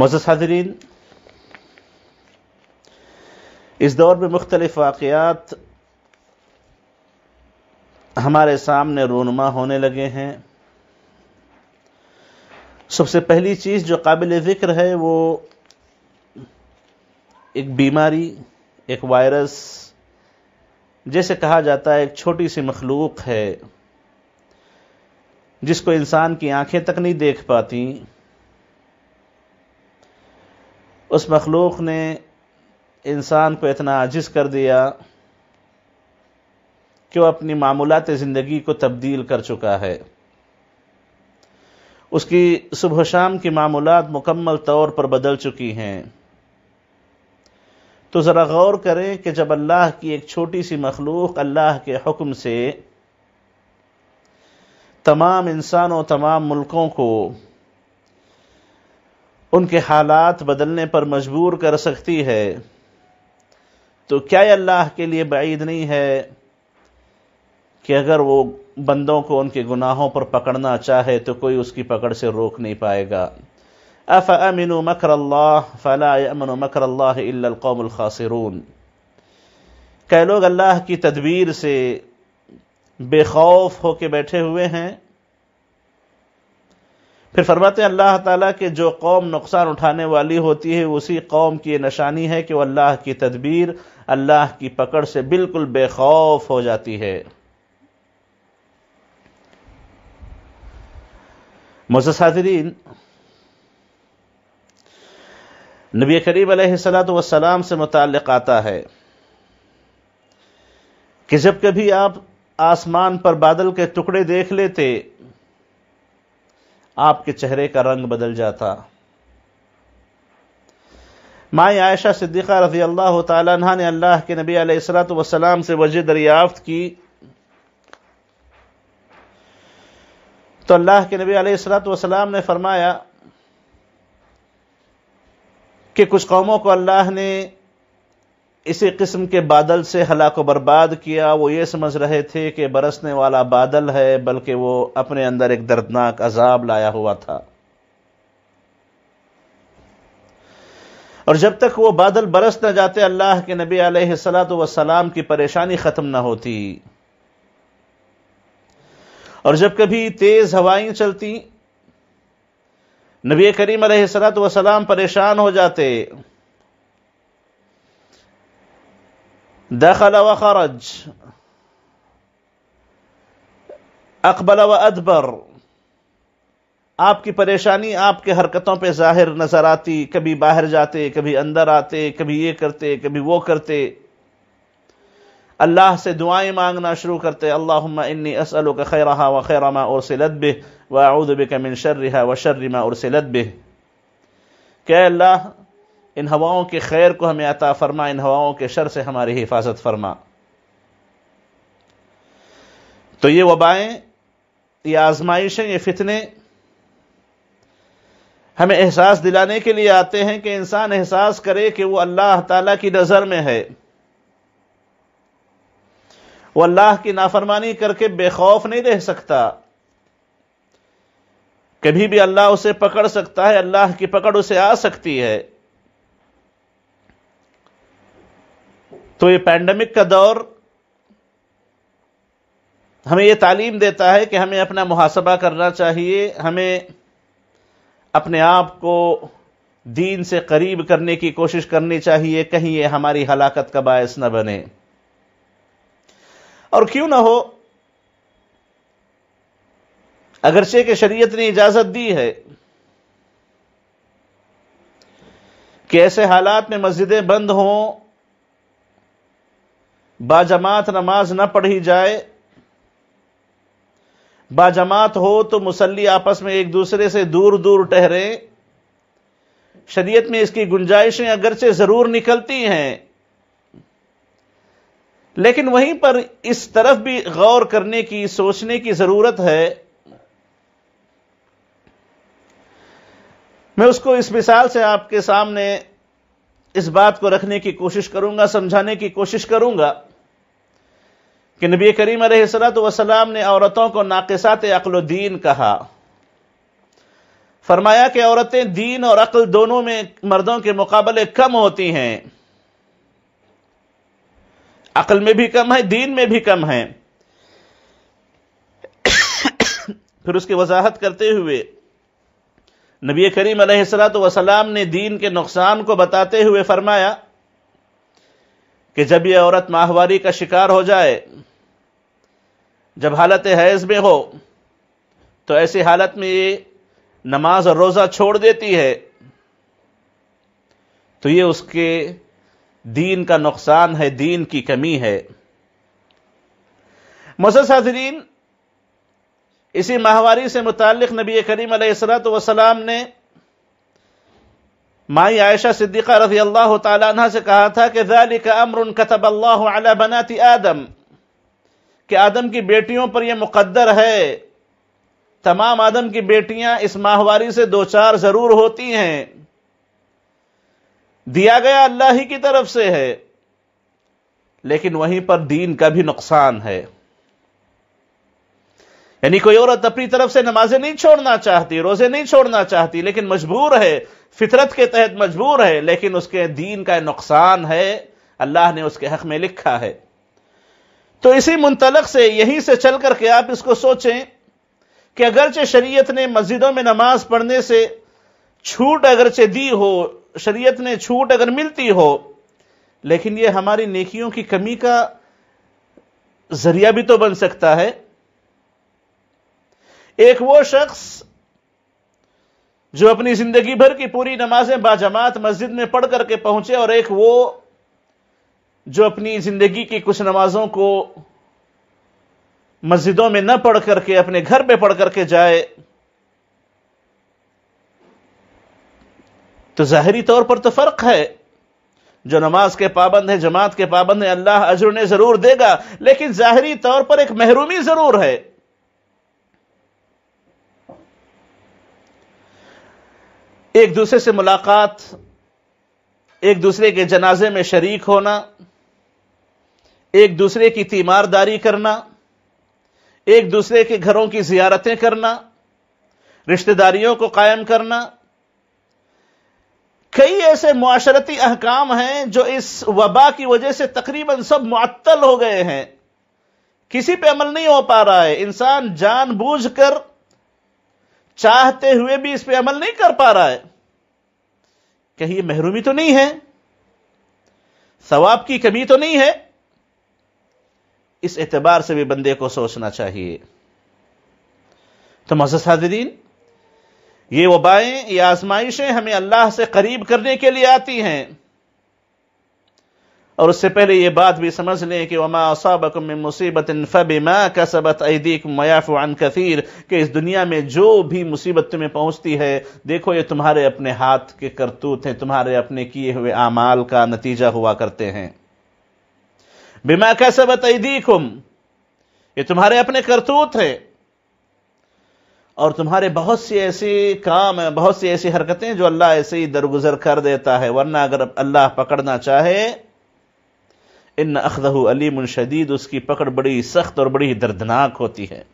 Moses हाजरीन इस दौर में मुख्तलिफ वाक़ात हमारे सामने रोनमा होने लगे हैं सबसे पहली चीज़ जो काबिल ज़िक्र है वो एक बीमारी एक वायरस जैसे कहा जाता है एक छोटी सी मखलूक है जिसको इंसान की आंखें तक नहीं देख पाती उस मखलूक ने इंसान को इतना आजिज़ कर दिया कि वह अपनी मामूलत ज़िंदगी को तब्दील कर चुका है उसकी सुबह शाम की मामूलत मुकम्मल तौर पर बदल चुकी हैं तो ज़रा गौर करें कि जब अल्लाह की एक छोटी सी मखलूक अल्लाह के हुक्म से तमाम इंसानों तमाम मुल्कों को उनके हालात बदलने पर मजबूर कर सकती है तो क्या अल्लाह के लिए بعید नहीं है कि अगर वो बंदों को उनके गुनाहों पर पकड़ना चाहे तो कोई उसकी पकड़ से रोक नहीं पाएगा अफ अमिन मकर फला फ़लामन मकर अल्लाह कई लोग अल्लाह की तदबीर से बेखौफ होके बैठे हुए हैं फिर फरमाते अल्लाह ताला के जो कौम नुकसान उठाने वाली होती है उसी कौम की निशानी है कि वह अल्लाह की तदबीर अल्लाह की पकड़ से बिल्कुल बेखौफ हो जाती है मुजसादरीन नबी करीब सलाम से मुतक आता है कि जब कभी आप आसमान पर बादल के टुकड़े देख लेते आपके चेहरे का रंग बदल जाता माई आयशा सिद्दीक़ा रजी अल्लाह तह ने अल्लाह के नबी अलैहिस्सलातु वसलाम से वजह दरियाफ्त की तो अल्लाह के नबी अलैहिस्सलातु वसलाम ने फरमाया कि कुछ कौमों को अल्लाह ने इसी किस्म के बादल से को बर्बाद किया वो ये समझ रहे थे कि बरसने वाला बादल है बल्कि वो अपने अंदर एक दर्दनाक अजाब लाया हुआ था और जब तक वो बादल बरस न जाते अल्लाह के नबी आलत वसलाम की परेशानी ख़त्म ना होती और जब कभी तेज़ हवाएं चलती नबी करीम सलात वसलाम परेशान हो जाते دخل وخرج अकबल व अदबर आपकी परेशानी आपके हरकतों पे जाहिर नजर आती कभी बाहर जाते कभी अंदर आते कभी ये करते कभी वो करते अल्लाह से दुआएं मांगना शुरू करते अल्लाह इन्नी असलों का खैरहा व खैरमा और सिलतब व आउदब का मिन व शर्रमा और सिलतब कह अल्लाह इन हवाओं के खैर को हमें अता फरमा इन हवाओं के शर से हमारी हिफाजत फरमा तो ये वबाएं ये आजमाइशें ये फितने हमें एहसास दिलाने के लिए आते हैं कि इंसान एहसास करे कि वो अल्लाह ताला की नज़र में है वो अल्लाह की नाफरमानी करके बेखौफ नहीं रह सकता कभी भी अल्लाह उसे पकड़ सकता है अल्लाह की पकड़ उसे आ सकती है तो ये पैंडमिक का दौर हमें ये तालीम देता है कि हमें अपना मुहासबा करना चाहिए हमें अपने आप को दीन से करीब करने की कोशिश करनी चाहिए कहीं ये हमारी हलाकत का बायस न बने और क्यों ना हो अगरचे के शरीयत ने इजाजत दी है कि ऐसे हालात में मस्जिदें बंद हों बाजमात नमाज ना पढ़ी जाए बाजमात हो तो मुसल्ली आपस में एक दूसरे से दूर दूर ठहरे शरीयत में इसकी गुंजाइशें अगरचे जरूर निकलती हैं लेकिन वहीं पर इस तरफ भी गौर करने की सोचने की जरूरत है मैं उसको इस मिसाल से आपके सामने इस बात को रखने की कोशिश करूंगा समझाने की कोशिश करूंगा कि नबी करीम सलात वसलाम ने औरतों को नाकसात अक्लुद्दीन कहा फरमाया कि औरतें दीन और अकल दोनों में मर्दों के मुकाबले कम होती हैं अकल में भी कम है दीन में भी कम है फिर उसकी वजाहत करते हुए नबी करीम सलात वसलाम ने दीन के नुकसान को बताते हुए फरमाया कि जब यह औरत माहवारी का शिकार हो जाए जब हालत हैज में हो तो ऐसी हालत में ये नमाज और रोज़ा छोड़ देती है तो ये उसके दीन का नुकसान है दीन की कमी है मसदरीन इसी माहवारी से मुतक नबी करीम सलात वसलाम ने माई आयशा सिद्दीक़ा रजी अल्लाह तह से कहा था कि जाली का अमर कतब अल्लाह बनाती आदम कि आदम की बेटियों पर यह मुकद्दर है तमाम आदम की बेटियां इस माहवारी से दो चार जरूर होती हैं दिया गया अल्लाह ही की तरफ से है लेकिन वहीं पर दीन का भी नुकसान है यानी कोई औरत अपनी तरफ से नमाजें नहीं छोड़ना चाहती रोजे नहीं छोड़ना चाहती लेकिन मजबूर है फितरत के तहत मजबूर है लेकिन उसके दीन का नुकसान है अल्लाह ने उसके हक में लिखा है तो इसी मुंतलक से यहीं से चल करके आप इसको सोचें कि अगरचे शरीयत ने मस्जिदों में नमाज पढ़ने से छूट अगरचे दी हो शरीयत ने छूट अगर मिलती हो लेकिन यह हमारी नेकियों की कमी का जरिया भी तो बन सकता है एक वो शख्स जो अपनी जिंदगी भर की पूरी नमाजें बाजमात मस्जिद में पढ़ करके पहुंचे और एक वो जो अपनी जिंदगी की कुछ नमाजों को मस्जिदों में न पढ़ करके अपने घर में पढ़ करके जाए तो जाहरी तौर पर तो फर्क है जो नमाज के पाबंद है जमात के पाबंद है अल्लाह अजर ने जरूर देगा लेकिन जाहरी तौर पर एक महरूमी जरूर है एक दूसरे से मुलाकात एक दूसरे के जनाजे में शरीक होना एक दूसरे की तीमारदारी करना एक दूसरे के घरों की जियारतें करना रिश्तेदारियों को कायम करना कई ऐसे माशरती अहकाम हैं जो इस वबा की वजह से तकरीबन सब मुअत्तल हो गए हैं किसी पे अमल नहीं हो पा रहा है इंसान जानबूझकर चाहते हुए भी इस पर अमल नहीं कर पा रहा है कहीं महरूमी तो नहीं है सवाब की कमी तो नहीं है इस एतबार से भी बंदे को सोचना चाहिए तो मजसादीन ये वबाएं ये आजमाइशें हमें अल्लाह से करीब करने के लिए आती हैं और उससे पहले ये बात भी समझ लें कि वमा असाबकुम में मुसीबत फ़बिमा कसबत ऐदीक अन कथीर कि इस दुनिया में जो भी मुसीबत तुम्हें पहुंचती है देखो ये तुम्हारे अपने हाथ के करतूत हैं तुम्हारे अपने किए हुए आमाल का नतीजा हुआ करते हैं बिमा कसबत ऐदीकुम ये तुम्हारे अपने करतूत है और तुम्हारे बहुत से ऐसे काम बहुत सी ऐसी हरकतें जो अल्लाह ऐसे ही दरगुजर कर देता है वरना अगर अल्लाह पकड़ना चाहे इन अखदह अलीम शदीद उसकी पकड़ बड़ी सख्त और बड़ी दर्दनाक होती है